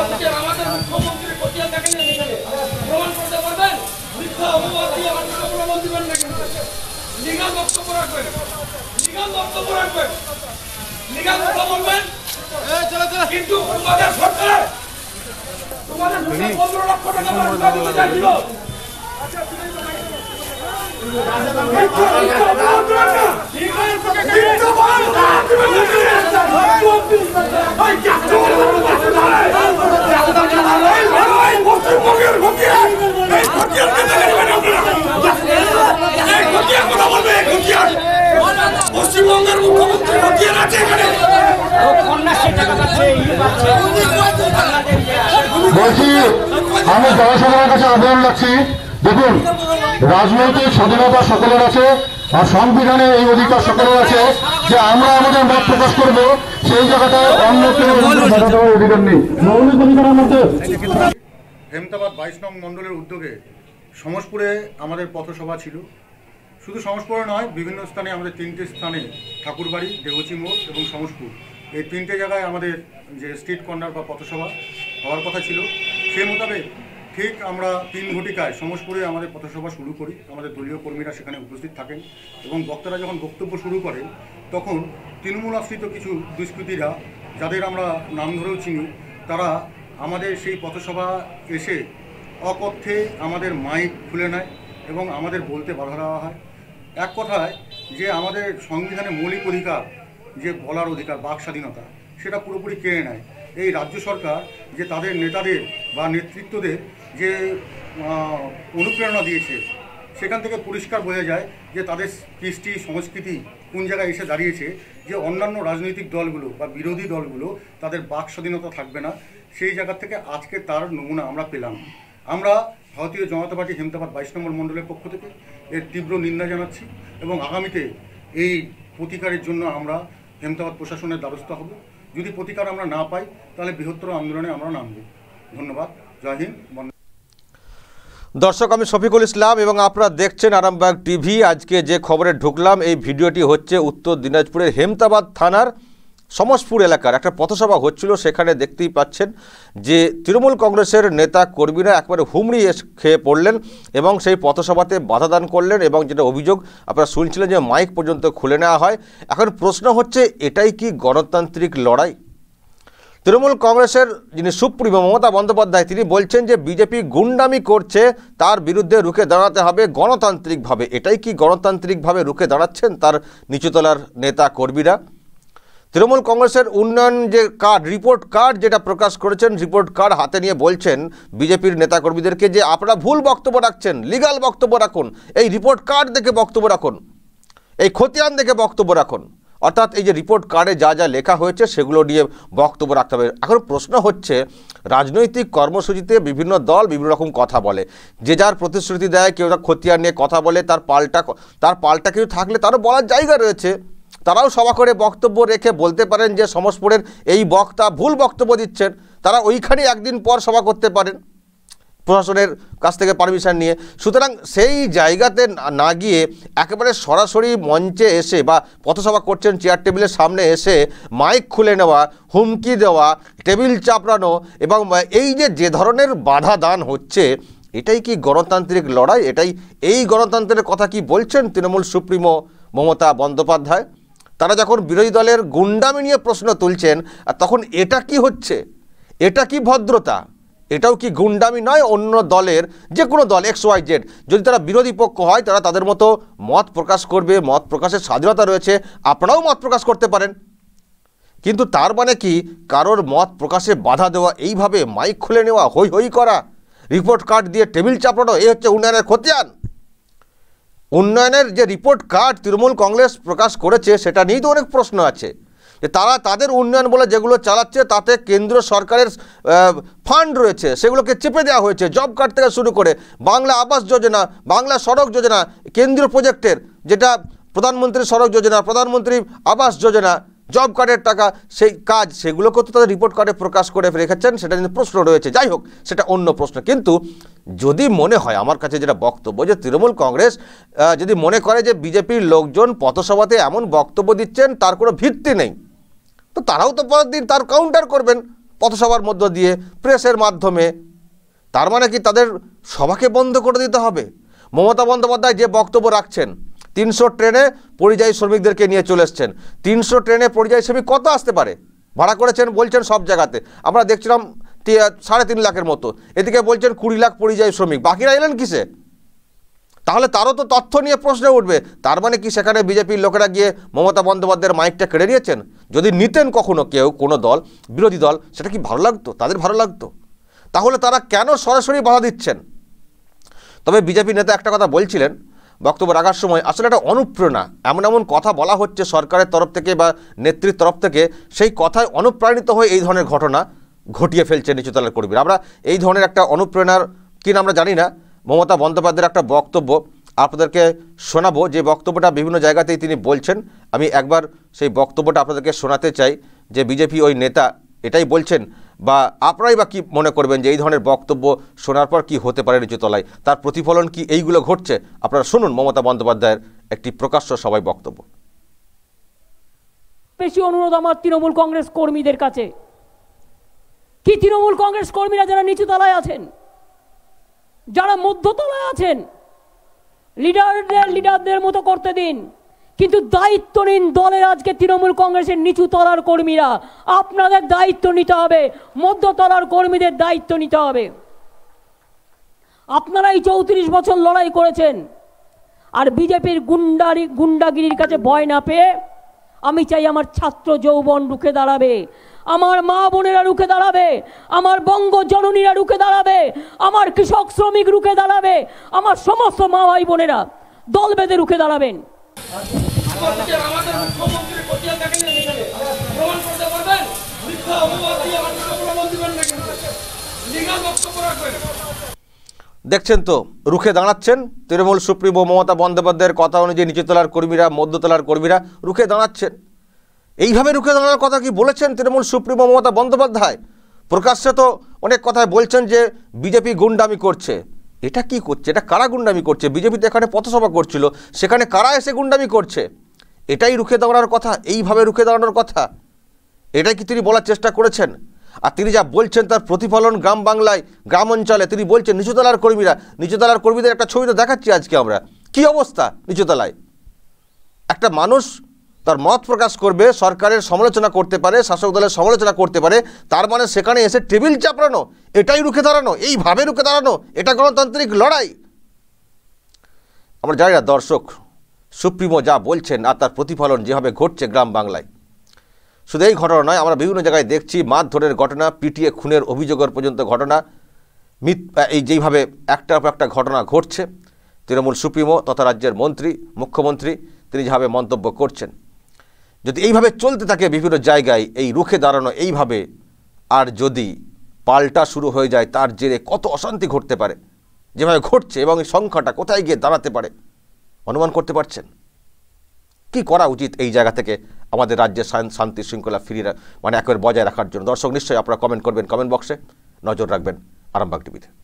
আমাদের মুখ্যমন্ত্রী কোথায় দেখেন প্রমাণ করতে আমাদের প্রমাণ দিবেন না কিন্তু লিগাল বক্তব্য রাখবেন লিগাল বক্তব্য রাখবেন লিগাল কথা বলবেন কিন্তু তোমাদের সরকার তোমাদের দুশো পনেরো লক্ষ টাকা দিল আচ্ছা পশ্চিমবঙ্গের মুখ্যমন্ত্রী খতিয়ান আছে এখানে বলছি আমি জনসাধারণের কাছে আবেদন রাখছি দেখুন রাজনৈতিক স্বাধীনতা সকলের আছে আর সংবিধানে এই অধিকার সকলের আছে যে আমরা আমাদের মত প্রকাশ করব সেই জায়গাটায় অন্য কোনো অধিকার নেই মৌলিক অধিকারের মধ্যে হেমতাবাদ বাইশ নং মণ্ডলের উদ্যোগে সমসপুরে আমাদের পথসভা ছিল শুধু সমসপুরে নয় বিভিন্ন স্থানে আমাদের তিনটে স্থানে ঠাকুরবাড়ি দেহচি মোড় এবং সমসপুর এই তিনটে জায়গায় আমাদের যে স্ট্রিট কর্নার বা পথসভা হওয়ার কথা ছিল সেই মোতাবেক ঠিক আমরা তিন ঘটিকায় সমস্করে আমাদের পথসভা শুরু করি আমাদের দলীয় কর্মীরা সেখানে উপস্থিত থাকেন এবং বক্তারা যখন বক্তব্য শুরু করেন তখন তৃণমূল আশ্রিত কিছু দুষ্কৃতীরা যাদের আমরা নাম ধরেও চিনি তারা আমাদের সেই পথসভা এসে অকথ্যে আমাদের মাইক খুলে নেয় এবং আমাদের বলতে বাধা দেওয়া হয় এক কথায় যে আমাদের সংবিধানে মৌলিক অধিকার যে বলার অধিকার বাক স্বাধীনতা সেটা পুরোপুরি কেড়ে নেয় এই রাজ্য সরকার যে তাদের নেতাদের বা নেতৃত্বদের যে অনুপ্রেরণা দিয়েছে সেখান থেকে পরিষ্কার বোঝা যায় যে তাদের কৃষ্টি সংস্কৃতি কোন জায়গায় এসে দাঁড়িয়েছে যে অন্যান্য রাজনৈতিক দলগুলো বা বিরোধী দলগুলো তাদের বাক স্বাধীনতা থাকবে না সেই জায়গা থেকে আজকে তার নমুনা আমরা পেলাম আমরা ভারতীয় জনতা পার্টি হেমদাবাদ বাইশ নম্বর মণ্ডলের পক্ষ থেকে এর তীব্র নিন্দা জানাচ্ছি এবং আগামীতে এই প্রতিকারের জন্য আমরা হেমদাবাদ প্রশাসনের দ্বারস্থ হব যদি প্রতিকার আমরা না পাই তাহলে বৃহত্তর আন্দোলনে আমরা নামব ধন্যবাদ জয় হিন্দ দর্শক আমি শফিকুল ইসলাম এবং আপনারা দেখছেন আরামবাগ টিভি আজকে যে খবরে ঢুকলাম এই ভিডিওটি হচ্ছে উত্তর দিনাজপুরের হেমতাবাদ থানার সমাজপুর এলাকার একটা পথসভা হচ্ছিল সেখানে দেখতেই পাচ্ছেন যে তৃণমূল কংগ্রেসের নেতা কর্মীরা একবারে হুমড়ি খেয়ে পড়লেন এবং সেই পথসভাতে বাধা দান করলেন এবং যেটা অভিযোগ আপনারা শুনছিলেন যে মাইক পর্যন্ত খুলে নেওয়া হয় এখন প্রশ্ন হচ্ছে এটাই কি গণতান্ত্রিক লড়াই তৃণমূল কংগ্রেসের যিনি সুপ্রিমো মমতা বন্দ্যোপাধ্যায় তিনি বলছেন যে বিজেপি গুন্ডামি করছে তার বিরুদ্ধে রুখে দাঁড়াতে হবে গণতান্ত্রিকভাবে এটাই কি গণতান্ত্রিকভাবে রুখে দাঁড়াচ্ছেন তার নিচুতলার নেতা কর্মীরা তৃণমূল কংগ্রেসের উন্নয়ন যে কার্ড রিপোর্ট কার্ড যেটা প্রকাশ করেছেন রিপোর্ট কার্ড হাতে নিয়ে বলছেন বিজেপির নেতাকর্মীদেরকে যে আপনারা ভুল বক্তব্য রাখছেন লিগাল বক্তব্য রাখুন এই রিপোর্ট কার্ড দেখে বক্তব্য রাখুন এই খতিয়ান দেখে বক্তব্য রাখুন অর্থাৎ এই যে রিপোর্ট কার্ডে যা যা লেখা হয়েছে সেগুলো নিয়ে বক্তব্য রাখতে হবে এখন প্রশ্ন হচ্ছে রাজনৈতিক কর্মসূচিতে বিভিন্ন দল বিভিন্ন রকম কথা বলে যে যার প্রতিশ্রুতি দেয় কেউ খতিয়ান নিয়ে কথা বলে তার পাল্টা তার পাল্টা কেউ থাকলে তারও বলার জায়গা রয়েছে তারাও সভা করে বক্তব্য রেখে বলতে পারেন যে সমসপুরের এই বক্তা ভুল বক্তব্য দিচ্ছেন তারা ওইখানে একদিন পর সভা করতে পারেন প্রশাসনের কাছ থেকে পারমিশন নিয়ে সুতরাং সেই জায়গাতে না গিয়ে একেবারে সরাসরি মঞ্চে এসে বা পথসভা করছেন চেয়ার টেবিলের সামনে এসে মাইক খুলে নেওয়া হুমকি দেওয়া টেবিল চাপড়ানো এবং এই যে যে ধরনের বাধা দান হচ্ছে এটাই কি গণতান্ত্রিক লড়াই এটাই এই গণতন্ত্রের কথা কি বলছেন তৃণমূল সুপ্রিমো মমতা বন্দ্যোপাধ্যায় তারা যখন বিরোধী দলের গুন্ডামি নিয়ে প্রশ্ন তুলছেন আর তখন এটা কি হচ্ছে এটা কি ভদ্রতা এটাও কি গুন্ডামি নয় অন্য দলের যে কোনো দল এক্স ওয়াই জেড যদি তারা বিরোধী পক্ষ হয় তারা তাদের মতো মত প্রকাশ করবে মত প্রকাশের স্বাধীনতা রয়েছে আপনারাও মত প্রকাশ করতে পারেন কিন্তু তার মানে কি কারোর মত প্রকাশে বাধা দেওয়া এইভাবে মাইক খুলে নেওয়া হই হই করা রিপোর্ট কার্ড দিয়ে টেবিল চাপড়ানো এ হচ্ছে উন্নয়নের খতিয়ান উন্নয়নের যে রিপোর্ট কার্ড তৃণমূল কংগ্রেস প্রকাশ করেছে সেটা নিয়েই তো অনেক প্রশ্ন আছে যে তারা তাদের উন্নয়ন বলে যেগুলো চালাচ্ছে তাতে কেন্দ্র সরকারের ফান্ড রয়েছে সেগুলোকে চেপে দেওয়া হয়েছে জব কার্ড থেকে শুরু করে বাংলা আবাস যোজনা বাংলা সড়ক যোজনা কেন্দ্রীয় প্রজেক্টের যেটা প্রধানমন্ত্রী সড়ক যোজনা প্রধানমন্ত্রী আবাস যোজনা জব কার্ডের টাকা সেই কাজ সেগুলোকে তো তাদের রিপোর্ট কার্ডে প্রকাশ করে রেখেছেন সেটা যদি প্রশ্ন রয়েছে যাই হোক সেটা অন্য প্রশ্ন কিন্তু যদি মনে হয় আমার কাছে যেটা বক্তব্য যে তৃণমূল কংগ্রেস যদি মনে করে যে বিজেপির লোকজন পথসভাতে এমন বক্তব্য দিচ্ছেন তার কোনো ভিত্তি নেই তো তারাও তো পরের দিন তার কাউন্টার করবেন পথসভার মধ্য দিয়ে প্রেসের মাধ্যমে তার মানে কি তাদের সভাকে বন্ধ করে দিতে হবে মমতা বন্দ্যোপাধ্যায় যে বক্তব্য রাখছেন তিনশো ট্রেনে পরিযায়ী শ্রমিকদেরকে নিয়ে চলে এসছেন তিনশো ট্রেনে পরিযায়ী শ্রমিক কত আসতে পারে ভাড়া করেছেন বলছেন সব জায়গাতে আমরা দেখছিলাম সাড়ে তিন লাখের মতো এদিকে বলছেন কুড়ি লাখ পরিযায়ী শ্রমিক বাকিরা এলেন কিসে তাহলে তারও তো তথ্য নিয়ে প্রশ্ন উঠবে তার মানে কি সেখানে বিজেপির লোকেরা গিয়ে মমতা বন্দ্যোপাধ্যায়ের মাইকটা কেড়ে নিয়েছেন যদি নিতেন কখনো কেউ কোনো দল বিরোধী দল সেটা কি ভালো লাগতো তাদের ভালো লাগতো তাহলে তারা কেন সরাসরি বাধা দিচ্ছেন তবে বিজেপি নেতা একটা কথা বলছিলেন বক্তব্য রাখার সময় আসলে একটা অনুপ্রেরণা এমন এমন কথা বলা হচ্ছে সরকারের তরফ থেকে বা নেত্রীর তরফ থেকে সেই কথায় অনুপ্রাণিত হয়ে এই ধরনের ঘটনা ঘটিয়ে ফেলছে নিচুতলার কর্মীরা আমরা এই ধরনের একটা অনুপ্রেরণার কিনা আমরা জানি না মমতা বন্দ্যোপাধ্যায়ের একটা বক্তব্য আপনাদেরকে শোনাবো যে বক্তব্যটা বিভিন্ন জায়গাতেই তিনি বলছেন আমি একবার সেই বক্তব্যটা আপনাদেরকে শোনাতে চাই যে বিজেপি ওই নেতা এটাই বলছেন বা আপনারাই বা কী মনে করবেন যে এই ধরনের বক্তব্য শোনার পর কি হতে পারে নিচুতলায় তার প্রতিফলন কি এইগুলো ঘটছে আপনারা শুনুন মমতা বন্দ্যোপাধ্যায়ের একটি প্রকাশ্য সবাই বক্তব্য বেশি অনুরোধ আমার তৃণমূল কংগ্রেস কর্মীদের কাছে কি তৃণমূল কংগ্রেস কর্মীরা যারা নিচুতলায় আছেন যারা মধ্যতলায় আছেন লিডারদের লিডারদের মতো করতে দিন কিন্তু দায়িত্ব নিন দলের আজকে তৃণমূল কংগ্রেসের নিচু তলার কর্মীরা আপনাদের দায়িত্ব নিতে হবে মধ্যতলার কর্মীদের দায়িত্ব নিতে হবে আপনারাই চৌত্রিশ বছর লড়াই করেছেন আর বিজেপির গুন্ডারি গুন্ডাগিরির কাছে ভয় না পেয়ে আমি চাই আমার ছাত্র যৌবন রুখে দাঁড়াবে আমার মা বোনেরা রুখে দাঁড়াবে আমার বঙ্গ জননীরা রুখে দাঁড়াবে আমার কৃষক শ্রমিক রুখে দাঁড়াবে আমার সমস্ত মা ভাই বোনেরা দল বেঁধে রুখে দাঁড়াবেন দেখছেন তো রুখে দাঁড়াচ্ছেন তৃণমূল সুপ্রিমো মমতা বন্দ্যোপাধ্যায়ের কথা অনুযায়ী নিচেতলার কর্মীরা মধ্যতলার কর্মীরা রুখে দাঁড়াচ্ছেন এইভাবে রুখে দাঁড়ানোর কথা কি বলেছেন তৃণমূল সুপ্রিমো মমতা বন্দ্যোপাধ্যায় প্রকাশ্যে তো অনেক কথায় বলছেন যে বিজেপি গুন্ডামি করছে এটা কি করছে এটা কারা গুন্ডামি করছে বিজেপি তো এখানে পথসভা করছিল সেখানে কারা এসে গুন্ডামি করছে এটাই রুখে দাঁড়ানোর কথা এইভাবে রুখে দাঁড়ানোর কথা এটাই কি তিনি বলার চেষ্টা করেছেন আর তিনি যা বলছেন তার প্রতিফলন গ্রাম বাংলায় গ্রাম অঞ্চলে তিনি বলছেন নিচুতলার কর্মীরা নিচুতলার কর্মীদের একটা ছবি তো দেখাচ্ছি আজকে আমরা কি অবস্থা নিচুতলায় একটা মানুষ তার মত প্রকাশ করবে সরকারের সমালোচনা করতে পারে শাসক দলের সমালোচনা করতে পারে তার মানে সেখানে এসে টেবিল চাপড়ানো এটাই রুখে দাঁড়ানো এইভাবে রুখে দাঁড়ানো এটা গণতান্ত্রিক লড়াই আমরা জানি না দর্শক সুপ্রিমো যা বলছেন আর তার প্রতিফলন যেভাবে ঘটছে গ্রাম বাংলায় শুধু এই ঘটনা নয় আমরা বিভিন্ন জায়গায় দেখছি মারধরের ঘটনা পিটিএ খুনের অভিযোগের পর্যন্ত ঘটনা মিত এই যেইভাবে একটার পর একটা ঘটনা ঘটছে তৃণমূল সুপ্রিমো তথা রাজ্যের মন্ত্রী মুখ্যমন্ত্রী তিনি যেভাবে মন্তব্য করছেন যদি এইভাবে চলতে থাকে বিভিন্ন জায়গায় এই রুখে দাঁড়ানো এইভাবে আর যদি পাল্টা শুরু হয়ে যায় তার জেরে কত অশান্তি ঘটতে পারে যেভাবে ঘটছে এবং এই সংখ্যাটা কোথায় গিয়ে দাঁড়াতে পারে অনুমান করতে পারছেন কি করা উচিত এই জায়গা থেকে আমাদের রাজ্যের শান্তি শৃঙ্খলা ফিরিয়ে মানে একবার বজায় রাখার জন্য দর্শক নিশ্চয়ই আপনারা কমেন্ট করবেন কমেন্ট বক্সে নজর রাখবেন আরামবাগ টিভিতে